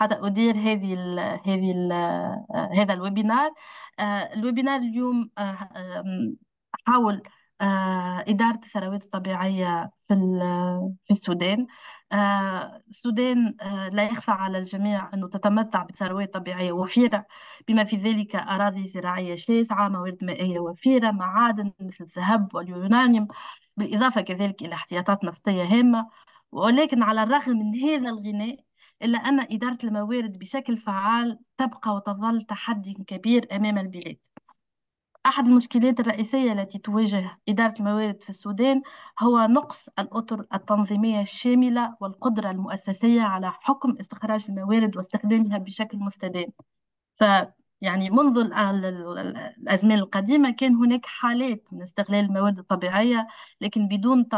حتى أدير هذه الـ هذه الـ آه، هذا الويبينار آه، الويبينار اليوم آه، حول إدارة الثروات الطبيعية في في السودان السودان لا يخفى على الجميع أنه تتمتع بثروات طبيعية وفيرة بما في ذلك أراضي زراعية شاسعة موارد مائية وفيرة معادن مثل الذهب واليورانيوم بالإضافة كذلك إلى احتياطات نفطية هامة ولكن على الرغم من هذا الغناء إلا أن إدارة الموارد بشكل فعال تبقى وتظل تحدي كبير أمام البلاد أحد المشكلات الرئيسية التي تواجه إدارة الموارد في السودان هو نقص الأطر التنظيمية الشاملة والقدرة المؤسسية على حكم استخراج الموارد واستخدامها بشكل مستدام يعني منذ الأزمان القديمة كان هناك حالات من استغلال المواد الطبيعية لكن بدون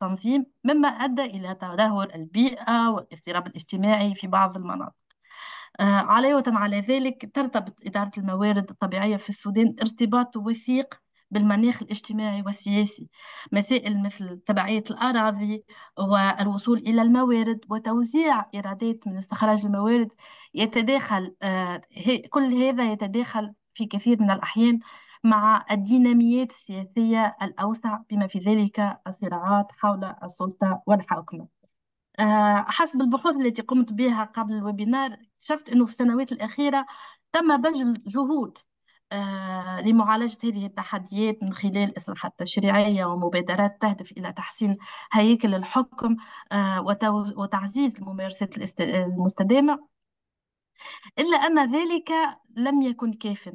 تنظيم مما أدى إلى تدهور البيئة والاضطراب الاجتماعي في بعض المناطق آه، علاوة على ذلك ترتبط إدارة الموارد الطبيعية في السودان ارتباط وثيق بالمناخ الاجتماعي والسياسي مسائل مثل تبعية الأراضي والوصول إلى الموارد وتوزيع إيرادات من استخراج الموارد يتداخل آه، كل هذا يتداخل في كثير من الأحيان مع الديناميات السياسية الأوسع بما في ذلك الصراعات حول السلطة والحوكمة آه، حسب البحوث التي قمت بها قبل الويبينار اكتشفت أنه في السنوات الأخيرة تم بذل جهود آه، لمعالجة هذه التحديات من خلال إصلاحات تشريعية ومبادرات تهدف إلى تحسين هياكل الحكم آه، وتعزيز الممارسات المستدامة إلا أن ذلك لم يكن كافٍ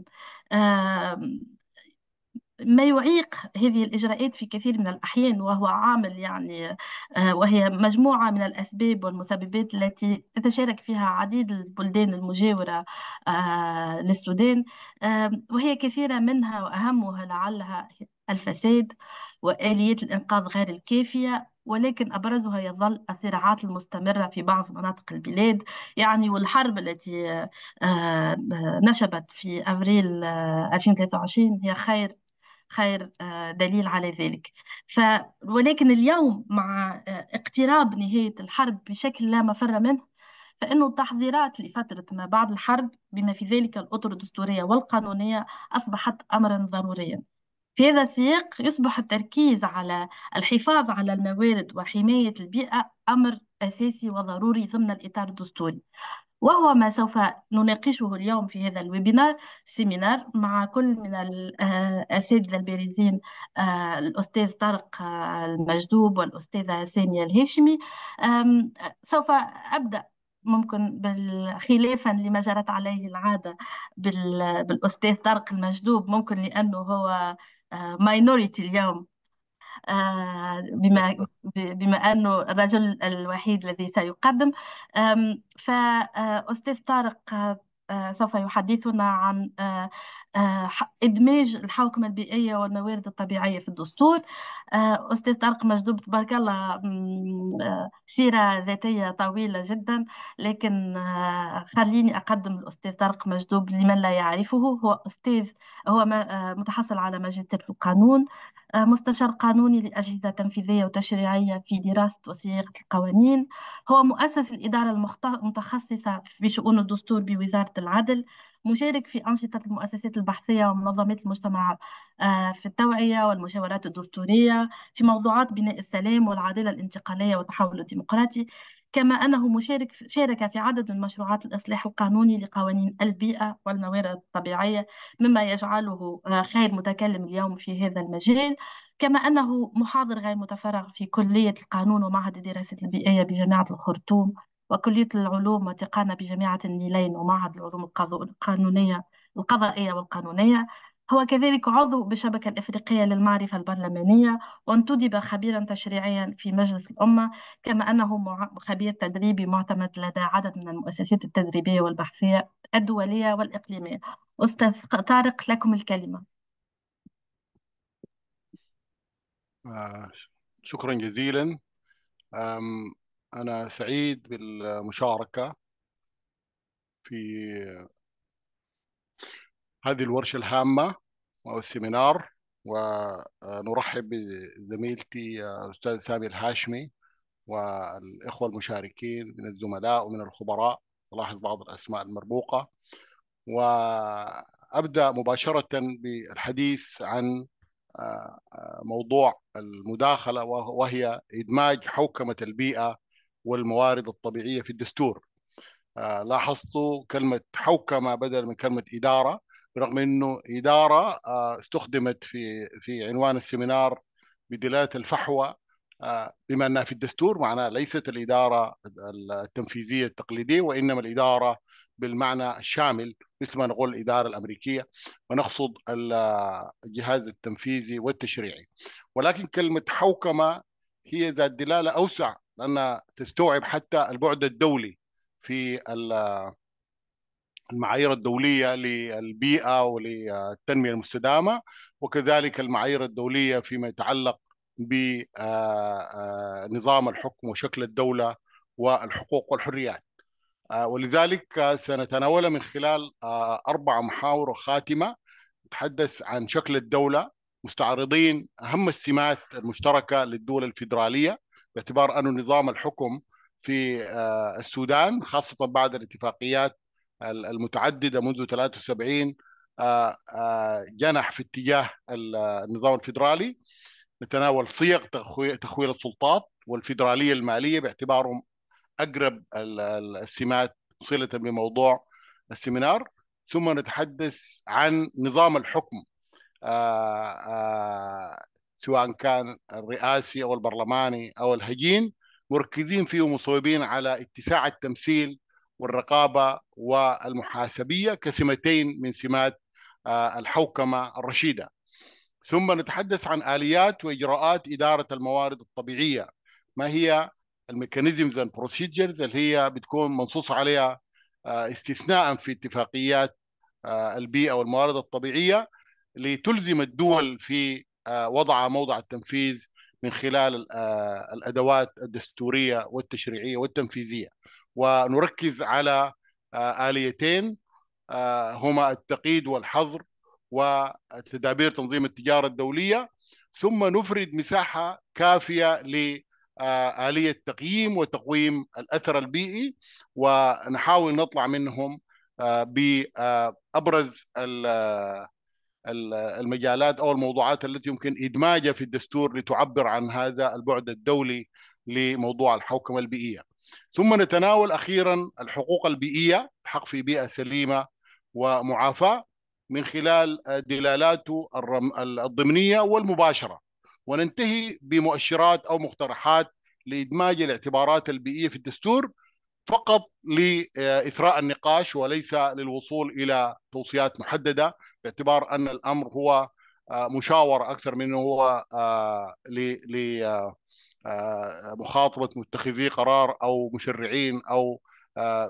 ما يعيق هذه الإجراءات في كثير من الأحيان وهو عامل يعني آه، وهي مجموعة من الأسباب والمسببات التي تتشارك فيها عديد البلدان المجاورة آه، للسودان وهي كثيرة منها وأهمها لعلها الفساد وآليات الإنقاذ غير الكافية ولكن أبرزها يظل الصراعات المستمرة في بعض مناطق البلاد يعني والحرب التي آه، نشبت في أفريل 2023 هي خير خير آه، دليل على ذلك ف ولكن اليوم مع آه، اقتراب نهاية الحرب بشكل لا مفر منه فإن التحضيرات لفترة ما بعد الحرب بما في ذلك الأطر الدستورية والقانونية أصبحت أمرا ضروريا في هذا السياق يصبح التركيز على الحفاظ على الموارد وحماية البيئة أمر أساسي وضروري ضمن الإطار الدستوري وهو ما سوف نناقشه اليوم في هذا الويبينار سيمينار مع كل من الأساتذة آه، البارزين آه، الأستاذ طارق آه، المجدوب والأستاذة سامية الهاشمي سوف أبدأ ممكن خلافا لما جرت عليه العادة بالأستاذ طارق المجدوب ممكن لأنه هو ماينوريتي اليوم آه، بما بما أنه الرجل الوحيد الذي سيقدم فأستاذ طارق آه، سوف يحدثنا عن آه، آه، إدماج الحوكمة البيئية والموارد الطبيعية في الدستور آه، أستاذ طارق مجذوب تبارك الله آه، سيرة ذاتية طويلة جدا لكن خليني أقدم الأستاذ طارق مجذوب لمن لا يعرفه هو أستاذ هو متحصل على ماجستير في القانون مستشار قانوني لأجهزة تنفيذية وتشريعية في دراسة وصياغة القوانين هو مؤسس الإدارة المتخصصة بشؤون الدستور بوزارة العدل مشارك في أنشطة المؤسسات البحثية ومنظمات المجتمع آه، في التوعية والمشاورات الدستورية في موضوعات بناء السلام والعدالة الانتقالية والتحول الديمقراطي كما أنه مشارك شارك في عدد من مشروعات الإصلاح القانوني لقوانين البيئة والموارد الطبيعية مما يجعله آه، خير متكلم اليوم في هذا المجال كما أنه محاضر غير متفرغ في كلية القانون ومعهد الدراسات البيئية بجامعة الخرطوم وكلية العلوم وتقانا بجامعة النيلين ومعهد العلوم القانونية القضائية والقانونية هو كذلك عضو بالشبكة الإفريقية للمعرفة البرلمانية وانتدب خبيرا تشريعيا في مجلس الأمة كما أنه خبير تدريبي معتمد لدى عدد من المؤسسات التدريبية والبحثية الدولية والإقليمية أستاذ طارق لكم الكلمة آه، شكرا جزيلا أنا سعيد بالمشاركة في هذه الورشة الهامة أو السيمينار ونرحب بزميلتي الأستاذ سامي الهاشمي والإخوة المشاركين من الزملاء ومن الخبراء ألاحظ بعض الأسماء المربوقة وأبدأ مباشرة بالحديث عن موضوع المداخلة وهي إدماج حوكمة البيئة والموارد الطبيعيه في الدستور آه، لاحظتوا كلمه حوكمه بدل من كلمه اداره برغم انه اداره آه، استخدمت في في عنوان السيمينار بدلاله الفحوى آه، بما انها في الدستور معناها ليست الاداره التنفيذيه التقليديه وانما الاداره بالمعنى الشامل مثل ما نقول الاداره الامريكيه ونقصد الجهاز التنفيذي والتشريعي ولكن كلمه حوكمه هي ذات دلاله اوسع لانها تستوعب حتى البعد الدولي في المعايير الدوليه للبيئه وللتنميه المستدامه وكذلك المعايير الدوليه فيما يتعلق بنظام آه، آه، الحكم وشكل الدوله والحقوق والحريات آه، ولذلك سنتناول من خلال أربع محاور خاتمة نتحدث عن شكل الدولة مستعرضين أهم السمات المشتركة للدول الفيدرالية باعتبار أنه نظام الحكم في آه، السودان خاصة بعد الاتفاقيات المتعددة منذ 73 آه، آه، جنح في اتجاه النظام الفيدرالي نتناول صيغ تخويل السلطات والفيدرالية المالية باعتبارهم أقرب السمات صلة بموضوع السيمينار ثم نتحدث عن نظام الحكم سواء كان الرئاسي او البرلماني او الهجين مركزين فيه ومصوبين على اتساع التمثيل والرقابه والمحاسبيه كسمتين من سمات آه، الحوكمه الرشيده. ثم نتحدث عن اليات واجراءات اداره الموارد الطبيعيه. ما هي الميكانيزمز البروسيجرز اللي هي بتكون منصوص عليها آه، استثناء في اتفاقيات آه، البيئه والموارد الطبيعيه لتلزم الدول في آه، وضع موضع التنفيذ من خلال آه، الادوات الدستوريه والتشريعيه والتنفيذيه ونركز على آه، اليتين هما التقييد والحظر وتدابير تنظيم التجاره الدوليه ثم نفرد مساحه كافيه لاليه تقييم وتقويم الاثر البيئي ونحاول نطلع منهم بابرز المجالات او الموضوعات التي يمكن ادماجها في الدستور لتعبر عن هذا البعد الدولي لموضوع الحوكمه البيئيه. ثم نتناول اخيرا الحقوق البيئيه، الحق في بيئه سليمه ومعافاه من خلال دلالاته الضمنيه والمباشره. وننتهي بمؤشرات او مقترحات لادماج الاعتبارات البيئيه في الدستور فقط لاثراء النقاش وليس للوصول الى توصيات محدده باعتبار ان الامر هو آه، مشاور اكثر من هو آه، ل آه، مخاطبه متخذي قرار او مشرعين او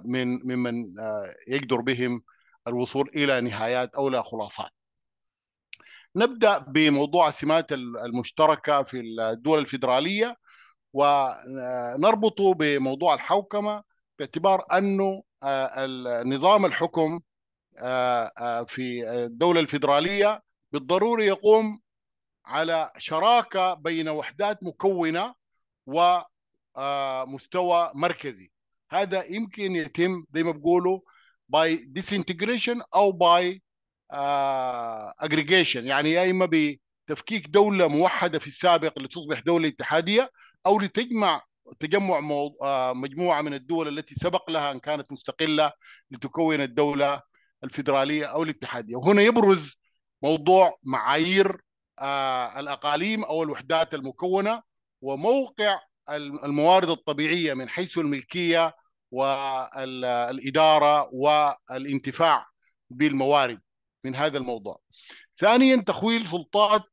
من ممن يقدر بهم الوصول الى نهايات او الى خلاصات. نبدا بموضوع السمات المشتركه في الدول الفيدراليه ونربطه بموضوع الحوكمه باعتبار انه نظام الحكم آه، آه، في آه، الدولة الفيدرالية بالضروري يقوم على شراكة بين وحدات مكونة ومستوى مركزي هذا يمكن يتم زي ما بقولوا by disintegration أو by aggregation يعني يا إما بتفكيك دولة موحدة في السابق لتصبح دولة اتحادية أو لتجمع تجمع مجموعة من الدول التي سبق لها أن كانت مستقلة لتكون الدولة الفيدراليه او الاتحاديه وهنا يبرز موضوع معايير آه، الاقاليم او الوحدات المكونه وموقع الموارد الطبيعيه من حيث الملكيه والاداره والانتفاع بالموارد من هذا الموضوع. ثانيا تخويل سلطات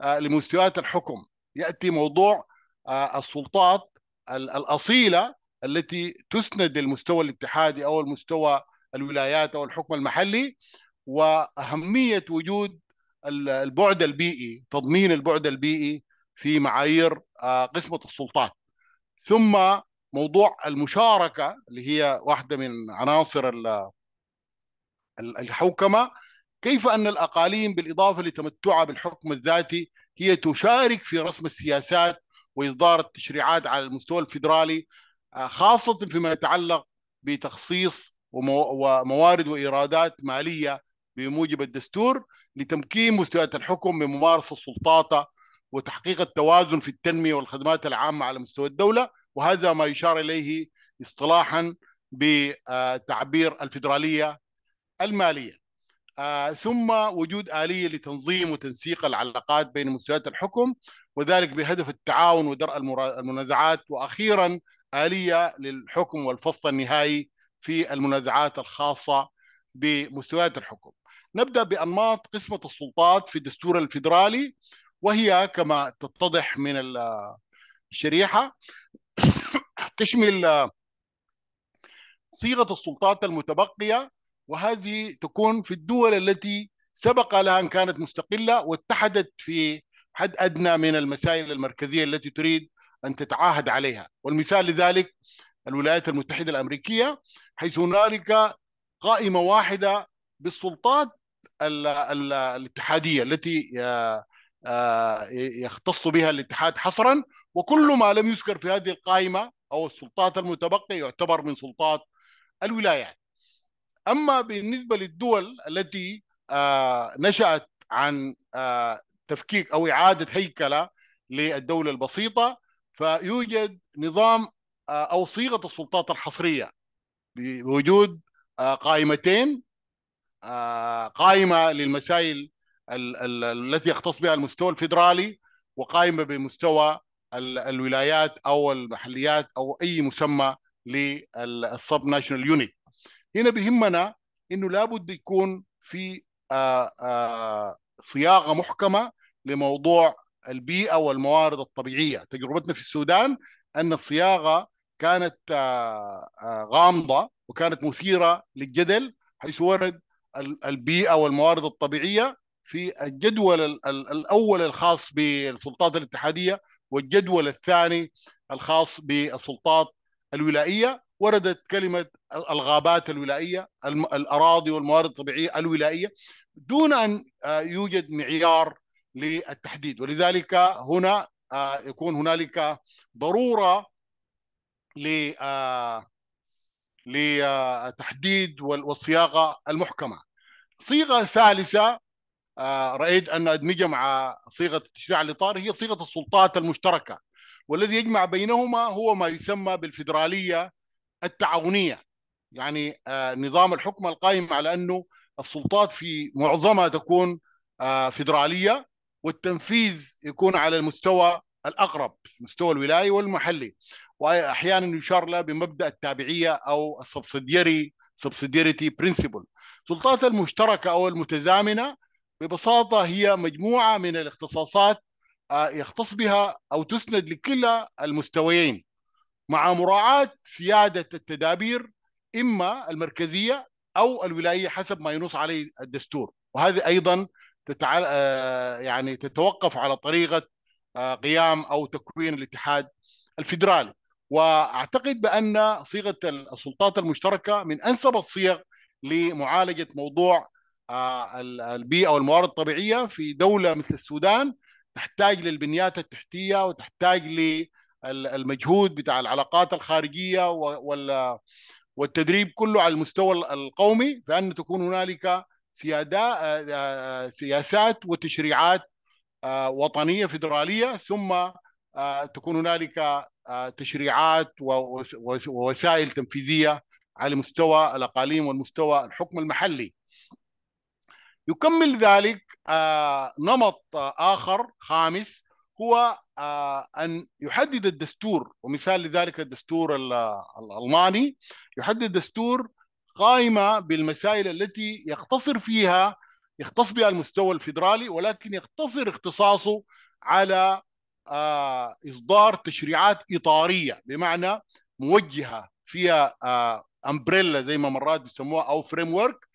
آه، لمستويات الحكم ياتي موضوع آه، السلطات الاصيله التي تسند للمستوى الاتحادي او المستوى الولايات او الحكم المحلي واهميه وجود البعد البيئي تضمين البعد البيئي في معايير آه، قسمه السلطات ثم موضوع المشاركه اللي هي واحده من عناصر الحوكمه كيف ان الاقاليم بالاضافه لتمتعها بالحكم الذاتي هي تشارك في رسم السياسات واصدار التشريعات على المستوى الفيدرالي آه، خاصه فيما يتعلق بتخصيص وموارد وايرادات ماليه بموجب الدستور لتمكين مستويات الحكم من ممارسه السلطات وتحقيق التوازن في التنميه والخدمات العامه على مستوى الدوله وهذا ما يشار اليه اصطلاحا بتعبير الفدراليه الماليه. آه، ثم وجود اليه لتنظيم وتنسيق العلاقات بين مستويات الحكم وذلك بهدف التعاون ودرء المنازعات واخيرا اليه للحكم والفصل النهائي في المنازعات الخاصة بمستويات الحكم نبدأ بأنماط قسمة السلطات في الدستور الفيدرالي وهي كما تتضح من الشريحة تشمل آه، صيغة السلطات المتبقية وهذه تكون في الدول التي سبق لها أن كانت مستقلة واتحدت في حد أدنى من المسائل المركزية التي تريد أن تتعاهد عليها والمثال لذلك الولايات المتحدة الأمريكية حيث هنالك قائمة واحدة بالسلطات الاتحادية التي آه، آه، يختص بها الاتحاد حصرا وكل ما لم يذكر في هذه القائمة أو السلطات المتبقية يعتبر من سلطات الولايات أما بالنسبة للدول التي آه، نشأت عن تفكيك أو إعادة هيكلة للدولة البسيطة فيوجد نظام آه، او صيغه السلطات الحصريه بوجود آه، قائمتين آه، قائمه للمسائل التي يختص بها المستوى الفيدرالي وقائمه بمستوى الولايات او المحليات او اي مسمى للسب ناشونال يونت هنا بهمنا انه لابد يكون في صياغه محكمه لموضوع البيئه والموارد الطبيعيه تجربتنا في السودان ان الصياغه كانت آه، آه، غامضه وكانت مثيره للجدل حيث ورد البيئه والموارد الطبيعيه في الجدول الاول الخاص بالسلطات الاتحاديه والجدول الثاني الخاص بالسلطات الولائيه وردت كلمه الغابات الولائيه الاراضي والموارد الطبيعيه الولائيه دون ان آه، يوجد معيار للتحديد ولذلك هنا يكون هنالك ضروره ل لتحديد والصياغه المحكمه. صيغه ثالثه رايت ان ادمجها مع صيغه التشريع الاطاري هي صيغه السلطات المشتركه والذي يجمع بينهما هو ما يسمى بالفدراليه التعاونيه يعني نظام الحكم القائم على انه السلطات في معظمها تكون فيدراليه والتنفيذ يكون على المستوى الاقرب مستوى الولاي والمحلي واحيانا يشار له بمبدا التابعيه او السبسيديري سبسيديريتي برنسبل السلطات المشتركه او المتزامنه ببساطه هي مجموعه من الاختصاصات آه، يختص بها او تسند لكلا المستويين مع مراعاه سياده التدابير اما المركزيه او الولايه حسب ما ينص عليه الدستور وهذه ايضا تتعال... آه، يعني تتوقف على طريقه آه، قيام او تكوين الاتحاد الفدرالي واعتقد بان صيغه السلطات المشتركه من انسب الصيغ لمعالجه موضوع آه، البيئه والموارد الطبيعيه في دوله مثل السودان تحتاج للبنيات التحتيه وتحتاج للمجهود بتاع العلاقات الخارجيه والتدريب كله على المستوى القومي فان تكون هنالك آه، آه، سياسات وتشريعات وطنيه فيدراليه ثم تكون هنالك تشريعات ووسائل تنفيذيه على مستوى الاقاليم والمستوى الحكم المحلي. يكمل ذلك آه، نمط اخر خامس هو آه، ان يحدد الدستور ومثال لذلك الدستور الالماني يحدد الدستور قائمه بالمسائل التي يقتصر فيها يختص بها المستوى الفيدرالي ولكن يقتصر اختصاصه على آه، اصدار تشريعات اطاريه بمعنى موجهه فيها امبريلا آه، زي ما مرات بيسموها او فريم ورك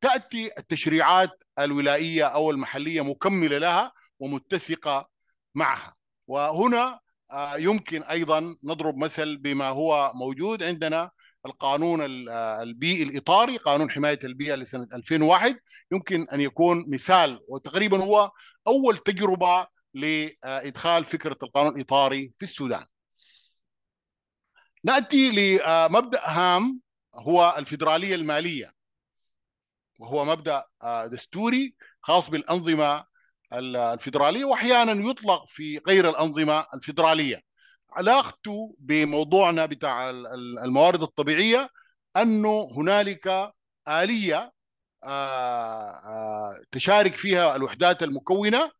تاتي التشريعات الولائيه او المحليه مكمله لها ومتسقه معها وهنا آه، يمكن ايضا نضرب مثل بما هو موجود عندنا القانون البيئي الاطاري قانون حمايه البيئه لسنه 2001 يمكن ان يكون مثال وتقريبا هو اول تجربه لادخال فكره القانون الاطاري في السودان. ناتي لمبدا هام هو الفيدراليه الماليه وهو مبدا دستوري خاص بالانظمه الفيدراليه واحيانا يطلق في غير الانظمه الفيدراليه. علاقته بموضوعنا بتاع الموارد الطبيعيه انه هنالك اليه آه، آه، تشارك فيها الوحدات المكونه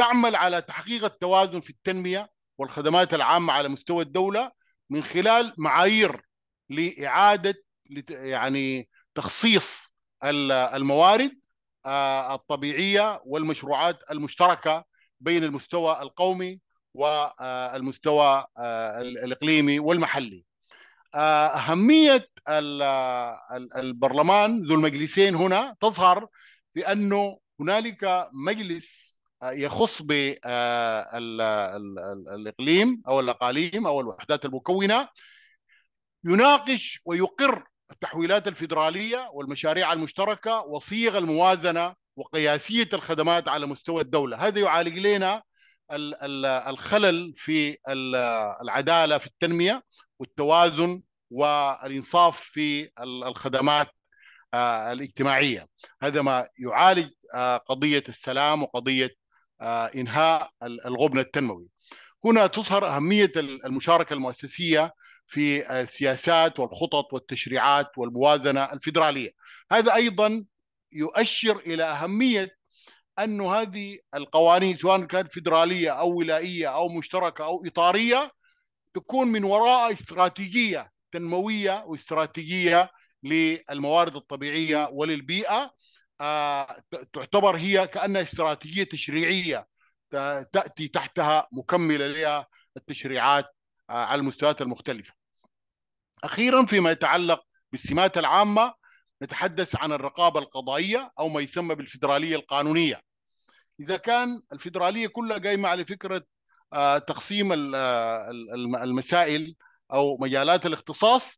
تعمل على تحقيق التوازن في التنمية والخدمات العامة على مستوى الدولة من خلال معايير لإعادة يعني تخصيص الموارد الطبيعية والمشروعات المشتركة بين المستوى القومي والمستوى الإقليمي والمحلي أهمية البرلمان ذو المجلسين هنا تظهر في أنه هنالك مجلس يخص بالإقليم آه، أو الأقاليم أو الوحدات المكونة يناقش ويقر التحويلات الفيدرالية والمشاريع المشتركة وصيغ الموازنة وقياسية الخدمات على مستوى الدولة هذا يعالج لنا الخلل في العدالة في التنمية والتوازن والإنصاف في الخدمات آه، الاجتماعية هذا ما يعالج آه، قضية السلام وقضية آه، انهاء الغبن التنموي. هنا تظهر اهميه المشاركه المؤسسيه في السياسات والخطط والتشريعات والموازنه الفيدراليه. هذا ايضا يؤشر الى اهميه أن هذه القوانين سواء كانت فيدرالية أو ولائية أو مشتركة أو إطارية تكون من وراء استراتيجية تنموية واستراتيجية للموارد الطبيعية وللبيئة آه، تعتبر هي كأنها استراتيجية تشريعية تأتي تحتها مكملة لها التشريعات آه، على المستويات المختلفة أخيرا فيما يتعلق بالسمات العامة نتحدث عن الرقابة القضائية أو ما يسمى بالفدراليه القانونية إذا كان الفدراليه كلها قايمة على فكرة آه، تقسيم المسائل أو مجالات الاختصاص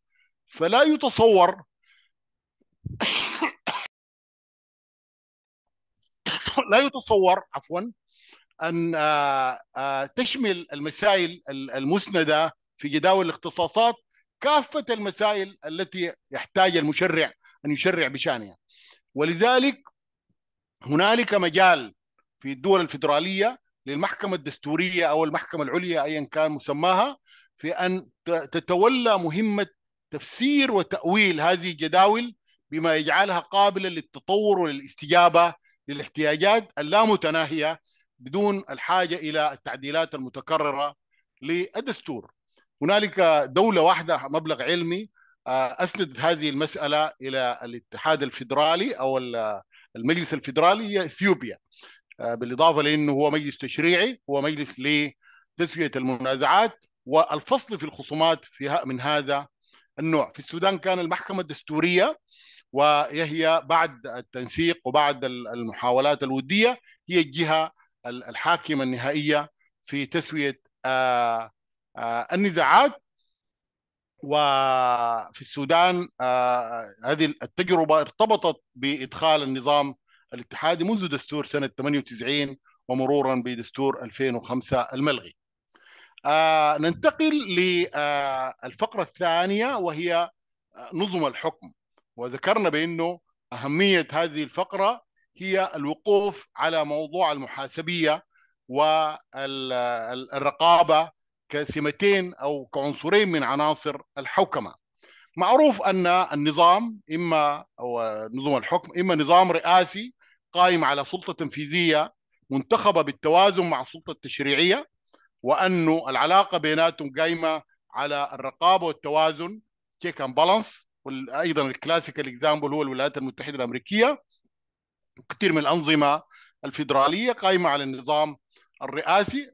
فلا يتصور لا يتصور عفوا ان آه، آه، تشمل المسائل المسنده في جداول الاختصاصات كافه المسائل التي يحتاج المشرع ان يشرع بشانها ولذلك هنالك مجال في الدول الفدراليه للمحكمه الدستوريه او المحكمه العليا ايا كان مسماها في ان تتولى مهمه تفسير وتاويل هذه الجداول بما يجعلها قابله للتطور وللاستجابه للاحتياجات اللامتناهيه بدون الحاجه الى التعديلات المتكرره للدستور. هنالك دوله واحده مبلغ علمي آه، اسندت هذه المساله الى الاتحاد الفيدرالي او المجلس الفيدرالي هي اثيوبيا آه، بالاضافه لانه هو مجلس تشريعي هو مجلس لتسويه المنازعات والفصل في الخصومات فيها من هذا النوع في السودان كان المحكمه الدستوريه وهي بعد التنسيق وبعد المحاولات الوديه هي الجهه الحاكمه النهائيه في تسويه آه، آه، النزاعات وفي السودان آه، هذه التجربه ارتبطت بادخال النظام الاتحادي منذ دستور سنه 98 ومرورا بدستور 2005 الملغي. ننتقل للفقره الثانيه وهي نظم الحكم وذكرنا بأنه أهمية هذه الفقرة هي الوقوف على موضوع المحاسبية والرقابة كسمتين أو كعنصرين من عناصر الحوكمة معروف أن النظام إما أو نظام الحكم إما نظام رئاسي قائم على سلطة تنفيذية منتخبة بالتوازن مع السلطة التشريعية وأن العلاقة بيناتهم قائمة على الرقابة والتوازن تشيك اند بالانس وايضا الكلاسيكال اكزامبل هو الولايات المتحده الامريكيه كثير من الانظمه الفيدراليه قائمه على النظام الرئاسي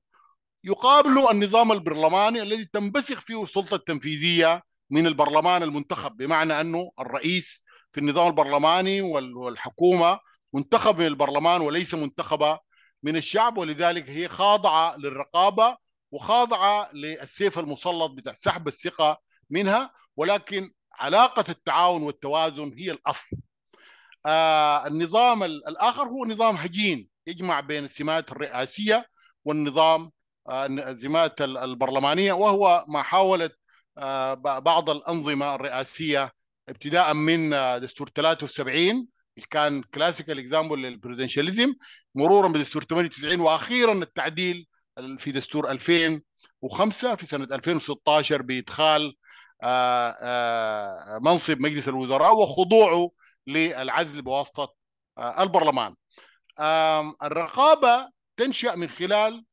يقابل النظام البرلماني الذي تنبثق فيه السلطه التنفيذيه من البرلمان المنتخب بمعنى انه الرئيس في النظام البرلماني والحكومه منتخب من البرلمان وليس منتخبه من الشعب ولذلك هي خاضعه للرقابه وخاضعه للسيف المسلط بتاع سحب الثقه منها ولكن علاقة التعاون والتوازن هي الأصل آه، النظام الآخر هو نظام هجين يجمع بين السمات الرئاسية والنظام الزمات آه، السمات البرلمانية وهو ما حاولت آه، بعض الأنظمة الرئاسية ابتداء من دستور 73 كان كلاسيكال اكزامبل للبريزنشاليزم مرورا بدستور 98 واخيرا التعديل في دستور 2005 في سنه 2016 بادخال آه، آه، منصب مجلس الوزراء وخضوعه للعزل بواسطه آه، البرلمان. الرقابه تنشا من خلال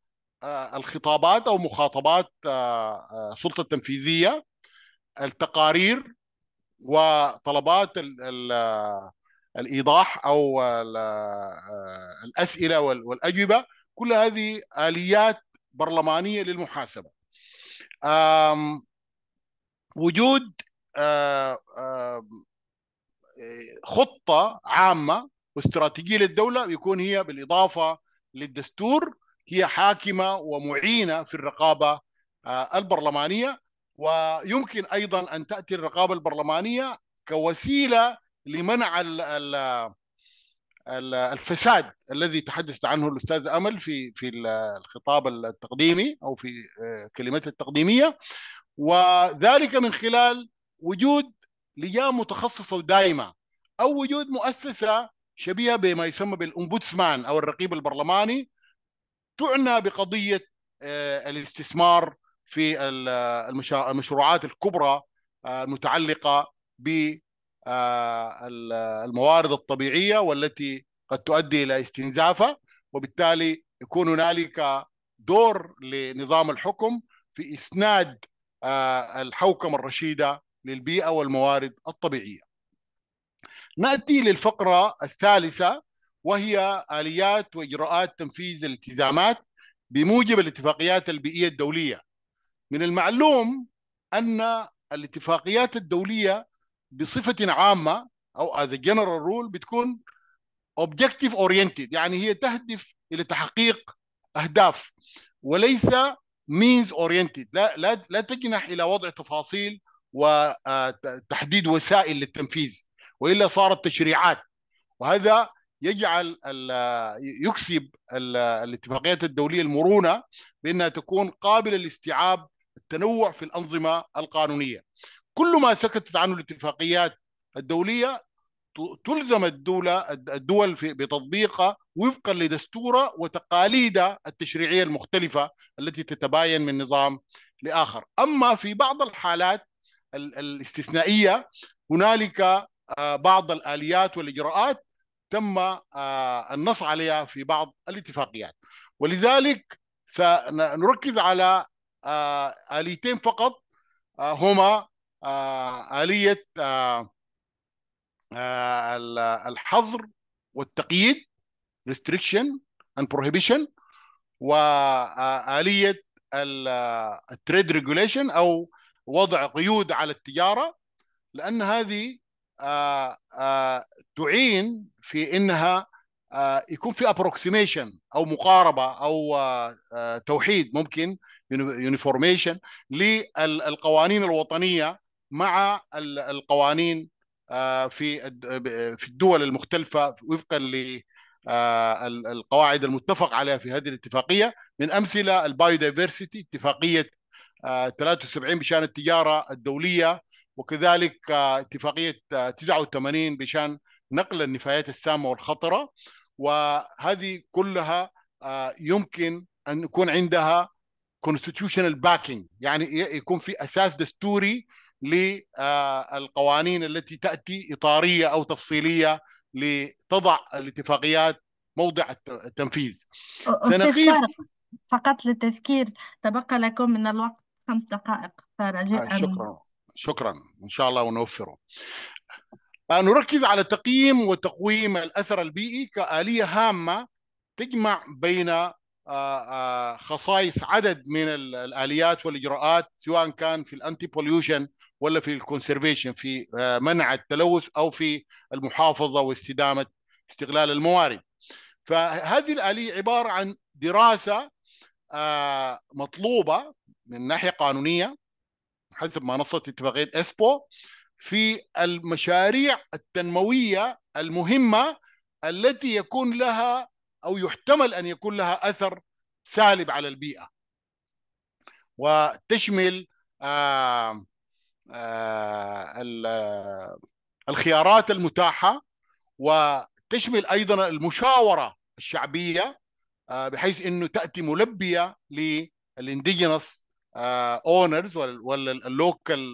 الخطابات او مخاطبات السلطه التنفيذيه التقارير وطلبات الايضاح او الاسئله والاجوبه كل هذه اليات برلمانيه للمحاسبه وجود آه، آه، آه، خطه عامه واستراتيجيه للدوله يكون هي بالاضافه للدستور هي حاكمه ومعينه في الرقابه البرلمانيه ويمكن ايضا ان تاتي الرقابه البرلمانيه كوسيله لمنع الفساد الذي تحدثت عنه الاستاذ امل في في الخطاب التقديمي او في كلمته التقديميه وذلك من خلال وجود لجان متخصصه ودائمه او وجود مؤسسه شبيهه بما يسمى بالامبودسمان او الرقيب البرلماني تعنى بقضيه آه، الاستثمار في آه، المشروعات الكبرى آه، المتعلقه بالموارد الطبيعيه والتي قد تؤدي الى استنزافها وبالتالي يكون هنالك دور لنظام الحكم في اسناد آه، الحوكمة الرشيدة للبيئة والموارد الطبيعية نأتي للفقرة الثالثة وهي آليات وإجراءات تنفيذ الالتزامات بموجب الاتفاقيات البيئية الدولية من المعلوم أن الاتفاقيات الدولية بصفة عامة أو as a general rule بتكون objective oriented يعني هي تهدف إلى تحقيق أهداف وليس مينز اورينتد لا لا لا تجنح الى وضع تفاصيل وتحديد آه، وسائل للتنفيذ والا صارت تشريعات وهذا يجعل آه، يكسب آه، الاتفاقيات الدوليه المرونه بانها تكون قابله لاستيعاب التنوع في الانظمه القانونيه. كل ما سكتت عنه الاتفاقيات الدوليه تلزم الدولة الدول في بتطبيقها وفقا لدستورها وتقاليدها التشريعية المختلفة التي تتباين من نظام لآخر أما في بعض الحالات الاستثنائية هنالك آه، بعض الآليات والإجراءات تم آه، النص عليها في بعض الاتفاقيات ولذلك سنركز على آه، آليتين فقط هما آلية آه، الحظر والتقييد restriction and prohibition واليه التريد ريجوليشن او وضع قيود على التجاره لان هذه آه، آه، تعين في انها يكون في ابروكسيميشن او مقاربه او توحيد ممكن uniformation للقوانين الوطنيه مع القوانين آه، في في الدول المختلفه وفقا للقواعد آه، المتفق عليها في هذه الاتفاقيه من امثله البايودايفرسيتي اتفاقيه 73 آه، بشان التجاره الدوليه وكذلك اتفاقيه 89 بشان نقل النفايات السامه والخطره وهذه كلها يمكن ان يكون عندها constitutional backing يعني يكون في اساس دستوري للقوانين التي تاتي اطاريه او تفصيليه لتضع الاتفاقيات موضع التنفيذ سنقيف فقط للتذكير تبقى لكم من الوقت خمس دقائق فرجاء آه، شكرا شكرا ان شاء الله ونوفره آه، نركز على تقييم وتقويم الاثر البيئي كاليه هامه تجمع بين آه، خصائص عدد من الاليات والاجراءات سواء كان في الانتي بوليوشن ولا في الكونسرفيشن في آه، منع التلوث او في المحافظه واستدامه استغلال الموارد فهذه الاليه عباره عن دراسه آه، مطلوبه من ناحيه قانونيه حسب ما نصت اتفاقيه اسبو في المشاريع التنمويه المهمه التي يكون لها او يحتمل ان يكون لها اثر سالب على البيئه وتشمل آه آه، الخيارات المتاحه وتشمل ايضا المشاوره الشعبيه آه، بحيث انه تاتي ملبيه للانديجنس اونرز واللوكال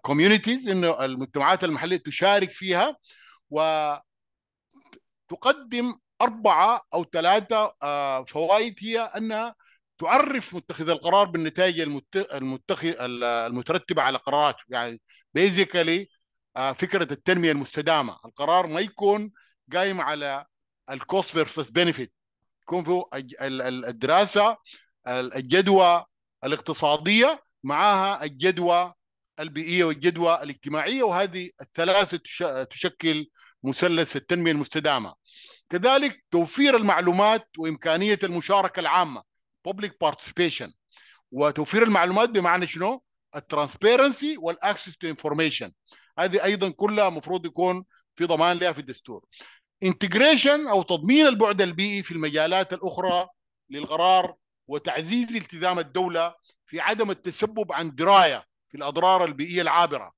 كوميونيتيز انه المجتمعات المحليه تشارك فيها وتقدم اربعه او ثلاثه آه، فوائد هي انها تعرف متخذ القرار بالنتائج المتخ... المترتبه على قراراته يعني بيزيكالي آه، فكره التنميه المستدامه القرار ما يكون قايم على الكوست فيرسس بنفيت يكون في الدراسه الجدوى الاقتصاديه معاها الجدوى البيئيه والجدوى الاجتماعيه وهذه الثلاثه تشكل مثلث التنميه المستدامه كذلك توفير المعلومات وامكانيه المشاركه العامه public participation وتوفير المعلومات بمعنى شنو؟ الترانسبيرنسي والاكسس تو انفورميشن هذه ايضا كلها المفروض يكون في ضمان لها في الدستور انتجريشن او تضمين البعد البيئي في المجالات الاخرى للقرار وتعزيز التزام الدوله في عدم التسبب عن درايه في الاضرار البيئيه العابره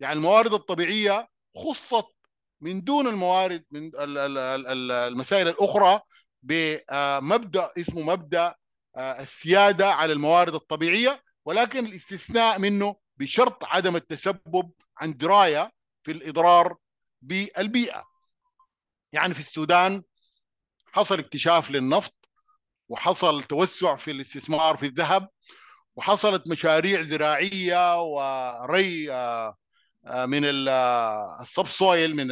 يعني الموارد الطبيعيه خصت من دون الموارد من المسائل الاخرى بمبدا اسمه مبدا آه، السياده على الموارد الطبيعيه ولكن الاستثناء منه بشرط عدم التسبب عن درايه في الاضرار بالبيئه. يعني في السودان حصل اكتشاف للنفط وحصل توسع في الاستثمار في الذهب وحصلت مشاريع زراعيه وري آه، آه، من السب سويل من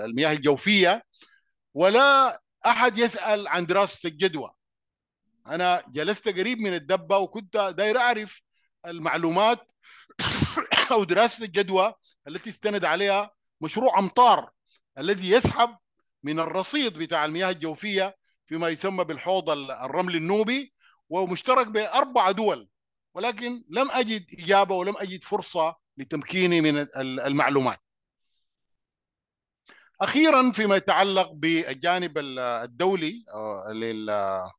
المياه الجوفيه ولا احد يسال عن دراسه الجدوى انا جلست قريب من الدبه وكنت داير اعرف المعلومات او دراسه الجدوى التي استند عليها مشروع امطار الذي يسحب من الرصيد بتاع المياه الجوفيه فيما يسمى بالحوض الرمل النوبي ومشترك باربع دول ولكن لم اجد اجابه ولم اجد فرصه لتمكيني من المعلومات. اخيرا فيما يتعلق بالجانب الدولي آه،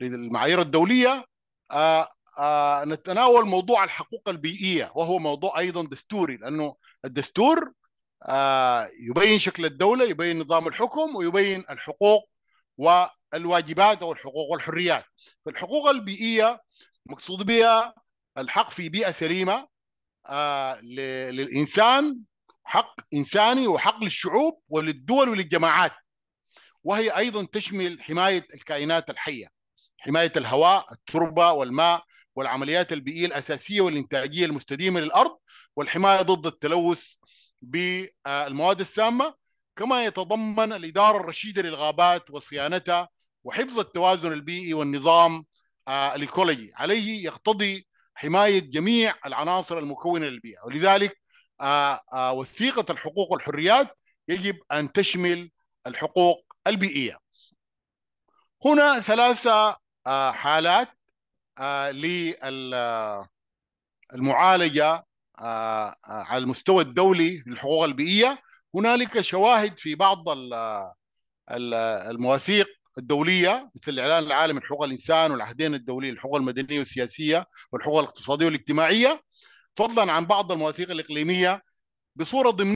للمعايير الدوليه آه، آه، نتناول موضوع الحقوق البيئيه وهو موضوع ايضا دستوري لانه الدستور آه، يبين شكل الدوله يبين نظام الحكم ويبين الحقوق والواجبات او الحقوق والحريات فالحقوق البيئيه مقصود بها الحق في بيئه سليمه للانسان حق انساني وحق للشعوب وللدول وللجماعات وهي أيضا تشمل حماية الكائنات الحية حماية الهواء التربة والماء والعمليات البيئية الأساسية والإنتاجية المستديمة للأرض والحماية ضد التلوث بالمواد السامة كما يتضمن الإدارة الرشيدة للغابات وصيانتها وحفظ التوازن البيئي والنظام آه، الإيكولوجي عليه يقتضي حماية جميع العناصر المكونة للبيئة ولذلك آه، آه، وثيقة الحقوق والحريات يجب أن تشمل الحقوق البيئية هنا ثلاثة آه، حالات آه، للمعالجة آه، على المستوى الدولي للحقوق البيئية هنالك شواهد في بعض المواثيق الدوليه مثل الاعلان العالمي لحقوق الانسان والعهدين الدولي للحقوق المدنيه والسياسيه والحقوق الاقتصاديه والاجتماعيه فضلا عن بعض المواثيق الاقليميه بصوره ضمنيه